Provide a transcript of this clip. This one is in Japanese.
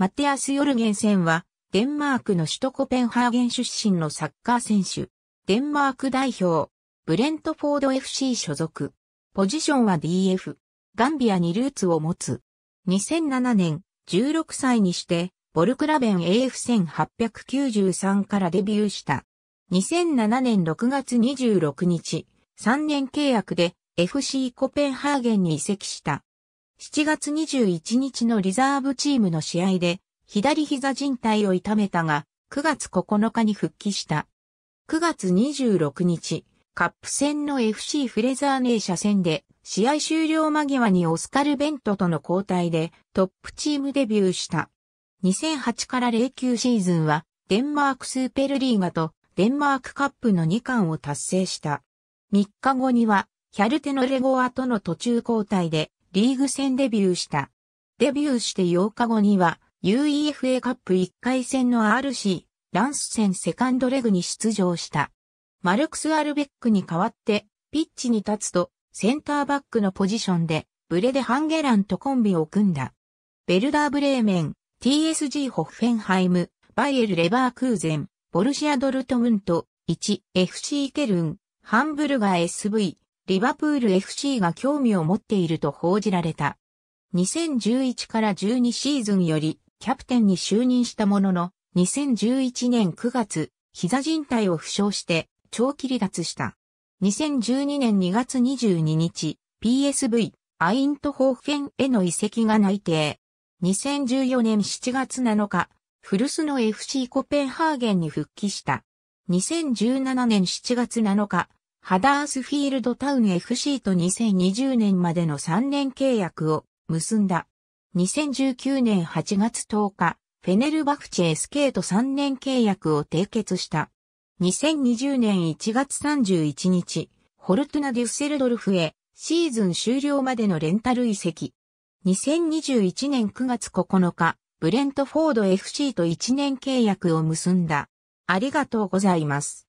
マテアス・ヨルゲンセンは、デンマークの首都コペンハーゲン出身のサッカー選手、デンマーク代表、ブレントフォード FC 所属。ポジションは DF、ガンビアにルーツを持つ。2007年、16歳にして、ボルクラベン AF1893 からデビューした。2007年6月26日、3年契約で FC コペンハーゲンに移籍した。7月21日のリザーブチームの試合で、左膝靭帯を痛めたが、9月9日に復帰した。9月26日、カップ戦の FC フレザーネー社戦で、試合終了間際にオスカル・ベントとの交代でトップチームデビューした。2008から09シーズンは、デンマークスーペルリーガとデンマークカップの2冠を達成した。3日後には、ヒャルテのレゴアとの途中交代でリーグ戦デビューした。デビューして8日後には、UEFA カップ1回戦の RC、ランス戦セカンドレグに出場した。マルクス・アルベックに代わって、ピッチに立つと、センターバックのポジションで、ブレデ・ハンゲランとコンビを組んだ。ベルダー・ブレーメン、TSG ホッフェンハイム、バイエル・レバークーゼン、ボルシア・ドルトムント、1、FC ケルン、ハンブルガー SV、リバプール FC が興味を持っていると報じられた。2011から12シーズンよりキャプテンに就任したものの、2011年9月、膝靭帯を負傷して長期離脱した。2012年2月22日、PSV、アイントホーフェンへの移籍が内定。2014年7月7日、古巣の FC コペンハーゲンに復帰した。2017年7月7日、ハダースフィールドタウン FC と2020年までの3年契約を結んだ。2019年8月10日、フェネルバフチェスケート3年契約を締結した。2020年1月31日、ホルトナ・デュッセルドルフへシーズン終了までのレンタル移籍。2021年9月9日、ブレントフォード FC と1年契約を結んだ。ありがとうございます。